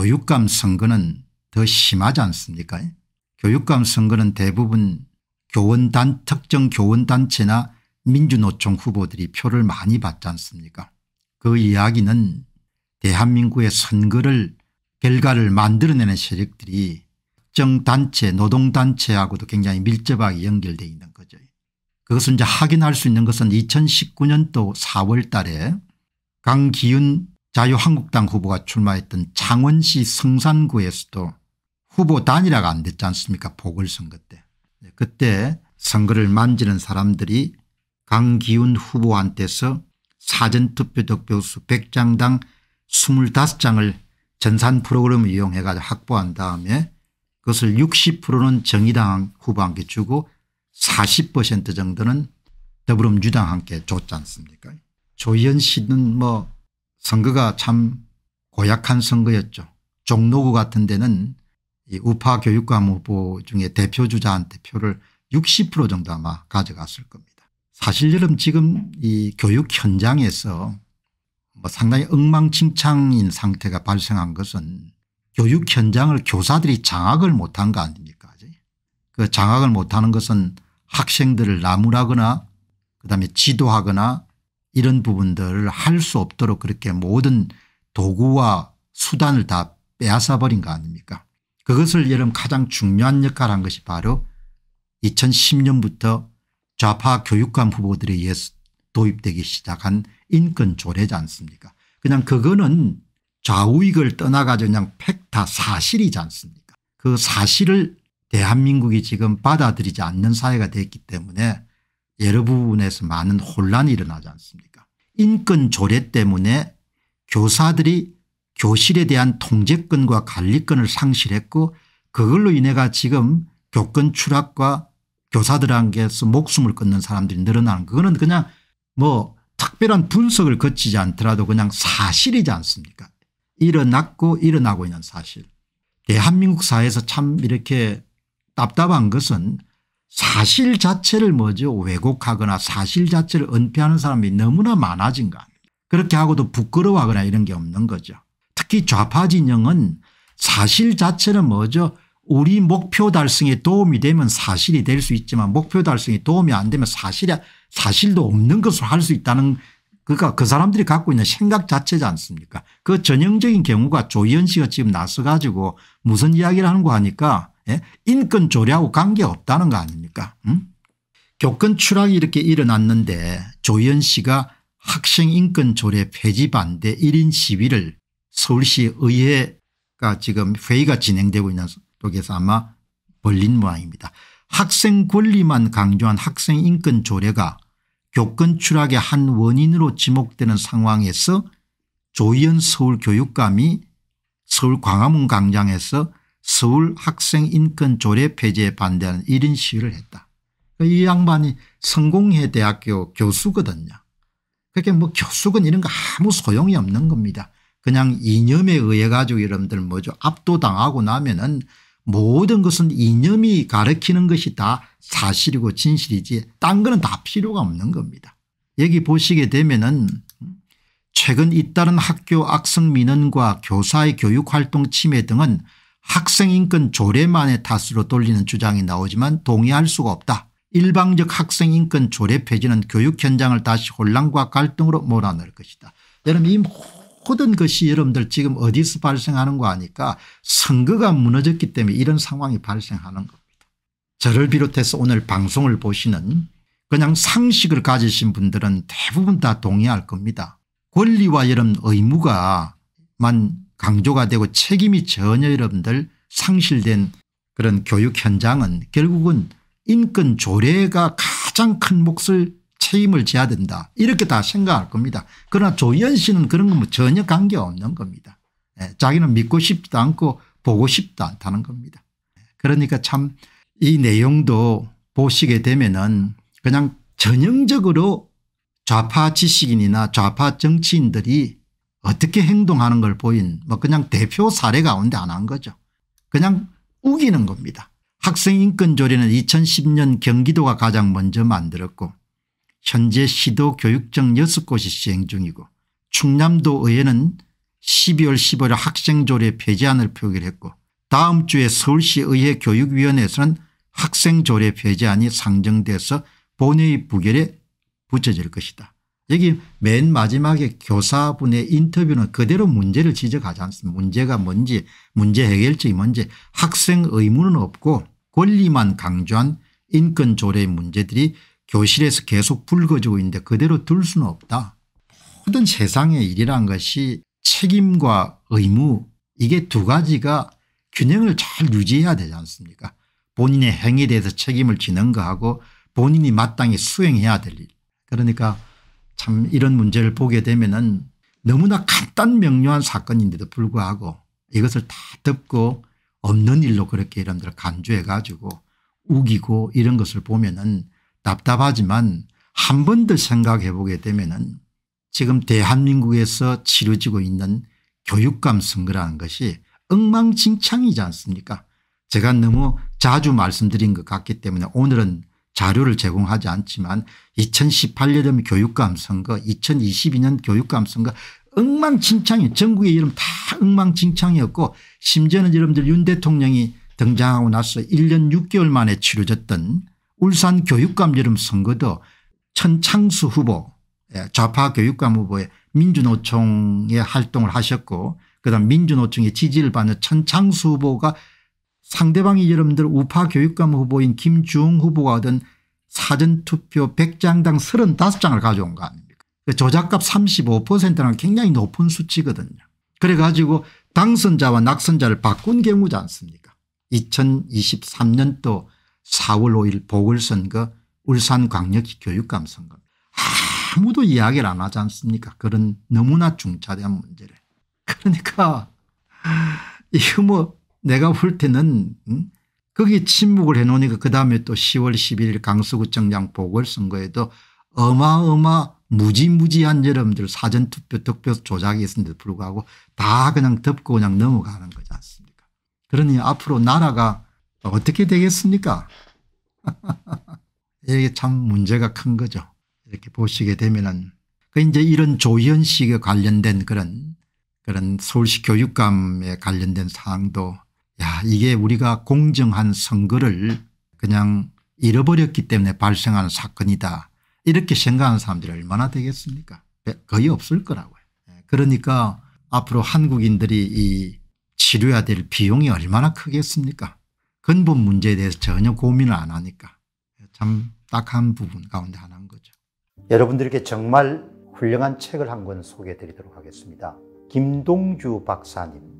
교육감 선거는 더 심하지 않습니까 교육감 선거는 대부분 교원단 특정 교원단체나 민주노총 후보들이 표를 많이 받지 않습니까 그 이야기는 대한민국의 선거를 결과를 만들어내는 세력들이 특정 단체 노동단체하고도 굉장히 밀접하게 연결되어 있는 거죠. 그것은 이제 확인할 수 있는 것은 2019년도 4월 달에 강기윤 자유한국당 후보가 출마했던 창원시 성산구에서도 후보 단일화가 안 됐지 않습니까 보궐선거 때. 네, 그때 선거를 만지는 사람들이 강기훈 후보한테서 사전투표 득표수 100장당 25장을 전산 프로그램을 이용해 가지고 확보한 다음에 그것을 60%는 정의당 후보한테 주고 40% 정도는 더불어민주당 함께 줬지 않습니까 조희연 씨는 뭐 선거가 참 고약한 선거였죠. 종로구 같은 데는 우파 교육감 후보 중에 대표 주자한테 표를 60% 정도 아마 가져갔을 겁니다. 사실 여러분 지금 이 교육 현장에서 뭐 상당히 엉망진창인 상태가 발생한 것은 교육 현장을 교사들이 장악을 못한 거 아닙니까 그 장악을 못하는 것은 학생들을 나무라거나 그다음에 지도하거나 이런 부분들을 할 수 없도록 그렇게 모든 도구와 수단을 다 빼앗아 버린 거 아닙니까 그것을 여러분 가장 중요한 역할을 한 것이 바로 2010년부터 좌파 교육감 후보들에 의해서 도입되기 시작한 인권 조례지 않습니까 그냥 그거는 좌우익을 떠나가지고 그냥 팩타 사실이지 않습니까 그 사실을 대한민국이 지금 받아들이지 않는 사회가 됐기 때문에 여러 부분에서 많은 혼란이 일어나지 않습니까 인권 조례 때문에 교사들이 교실에 대한 통제권과 관리권을 상실했고 그걸로 인해가 지금 교권 추락과 교사들한테서 목숨을 끊는 사람들이 늘어나는 그거는 그냥 뭐 특별한 분석을 거치지 않더라도 그냥 사실이지 않습니까 일어났고 일어나고 있는 사실 대한민국 사회에서 참 이렇게 답답한 것은 사실 자체를 뭐죠 왜곡하거나 사실 자체를 은폐하는 사람이 너무나 많아진 거 아닙니까 그렇게 하고도 부끄러워하거나 이런 게 없는 거죠. 특히 좌파 진영은 사실 자체는 뭐죠 우리 목표 달성에 도움이 되면 사실이 될 수 있지만 목표 달성에 도움이 안 되면 사실이 사실도 없는 것으로 할 수 있다는 그러니까 그 사람들이 갖고 있는 생각 자체지 않습니까 그 전형적인 경우가 조희 씨가 지금 나서 가지고 무슨 이야기를 하는거 하니까 예? 인권 조례하고 관계없다는 거 아닙니까 응? 교권 추락이 이렇게 일어났는데 조현 씨가 학생 인권 조례 폐지 반대 1인 시위를 서울시 의회가 지금 회의가 진행되고 있는 쪽에서 아마 벌린 모양입니다. 학생 권리만 강조한 학생 인권 조례가 교권 추락의 한 원인으로 지목되는 상황에서 조희연 서울교육감이 서울 광화문 광장에서 서울 학생 인권 조례 폐지에 반대하는 1인 시위를 했다. 그러니까 이 양반이 성공회 대학교 교수거든요. 그렇게 뭐 교수건 이런 거 아무 소용이 없는 겁니다. 그냥 이념에 의해 가지고 여러분들 뭐죠 압도당하고 나면은 모든 것은 이념이 가르키는 것이 다 사실이고 진실이지 딴 거는 다 필요가 없는 겁니다. 여기 보시게 되면은 최근 잇따른 학교 악성 민원과 교사의 교육활동 침해 등은 학생인권 조례만의 탓으로 돌리는 주장이 나오지만 동의할 수가 없다. 일방적 학생인권 조례 폐지는 교육 현장을 다시 혼란과 갈등으로 몰아넣을 것이다. 여러분 이 모든 것이 여러분들 지금 어디서 발생하는 거 아니까 선거가 무너졌기 때문에 이런 상황이 발생하는 겁니다. 저를 비롯해서 오늘 방송을 보시는 그냥 상식을 가지신 분들은 대부분 다 동의할 겁니다. 권리와 여러 의무가만 강조가 되고 책임이 전혀 여러분들 상실된 그런 교육 현장은 결국은 인권 조례가 가장 큰 몫을 책임을 져야 된다 이렇게 다 생각할 겁니다. 그러나 조현 씨는 그런 거뭐 전혀 관계없는 겁니다. 예, 자기는 믿고 싶지도 않고 보고 싶지도 않다는 겁니다. 예, 그러니까 참 이 내용도 보시게 되면 은 그냥 전형적으로 좌파 지식인이나 좌파 정치인들이 어떻게 행동하는 걸 보인 뭐 그냥 대표 사례 가운데 안 한 거죠. 그냥 우기는 겁니다. 학생인권조례는 2010년 경기도가 가장 먼저 만들었고 현재 시도 교육청 6곳이 시행 중이고 충남도 의회는 12월 15일 학생조례 폐지안을 표결했고 다음 주에 서울시 의회 교육위원회에서는 학생조례 폐지안이 상정돼서 본회의 부결에 붙여질 것이다. 여기 맨 마지막에 교사분의 인터뷰는 그대로 문제를 지적하지 않습니다. 문제가 뭔지 문제 해결책이 뭔지 학생 의무는 없고 권리만 강조한 인권 조례 문제들이 교실에서 계속 불거지고 있는데 그대로 둘 수는 없다. 모든 세상의 일이란 것이 책임과 의무 이게 두 가지가 균형을 잘 유지해야 되지 않습니까 본인의 행위에 대해서 책임을 지는 거하고 본인이 마땅히 수행해야 될 일. 그러니까 참 이런 문제를 보게 되면은 너무나 간단 명료한 사건인데도 불구하고 이것을 다 덮고 없는 일로 그렇게 여러분들 간주해 가지고 우기고 이런 것을 보면은 답답하지만 한 번 더 생각해 보게 되면은 지금 대한민국에서 치러지고 있는 교육감 선거라는 것이 엉망진창이지 않습니까 제가 너무 자주 말씀드린 것 같기 때문에 오늘은 자료를 제공하지 않지만 2018년 교육감 선거 2022년 교육감 선거 엉망진창이 전국의 이름 다 엉망진창이었고 심지어는 여러분들 윤 대통령이 등장하고 나서 1년 6개월 만에 치러졌던 울산 교육감 여름 선거도 천창수 후보 예, 좌파 교육감 후보의 민주노총의 활동을 하셨고 그다음 민주노총의 지지를 받는 천창수 후보가 상대방이 여러분들 우파 교육감 후보인 김주홍 후보가 얻은 사전투표 100장당 35장을 가져온 거 아닙니까 조작값 그 35%라는 굉장히 높은 수치거든요. 그래가지고 당선자와 낙선자를 바꾼 경우지 않습니까 2023년도 4월 5일 보궐선거 울산광역시 교육감 선거 아무도 이야기를 안 하지 않습니까 그런 너무나 중차대한 문제를. 그러니까 이거 뭐 내가 볼 때는 응? 거기 침묵을 해놓으니까 그 다음에 또 10월 11일 강서구청장 보궐선거에도 어마어마 무지무지한 여러분들 사전투표 득표 조작이 있었는데도 불구하고 다 그냥 덮고 그냥 넘어가는 거지 않습니까 그러니 앞으로 나라가 어떻게 되겠습니까 이게 참 문제가 큰 거죠 이렇게 보시게 되면은 그 이제 이런 조현식에 관련된 그런 그런 서울시 교육감에 관련된 사항도 야 이게 우리가 공정한 선거를 그냥 잃어버렸기 때문에 발생한 사건이다 이렇게 생각하는 사람들이 얼마나 되겠습니까 네, 거의 없을 거라고요. 네, 그러니까 앞으로 한국인들이 이 치료해야 될 비용이 얼마나 크겠습니까 근본 문제에 대해서 전혀 고민을 안 하니까 네, 참 딱한 부분 가운데 하나인 거죠. 여러분들께 정말 훌륭한 책을 한 권 소개해 드리도록 하겠습니다. 김동주 박사님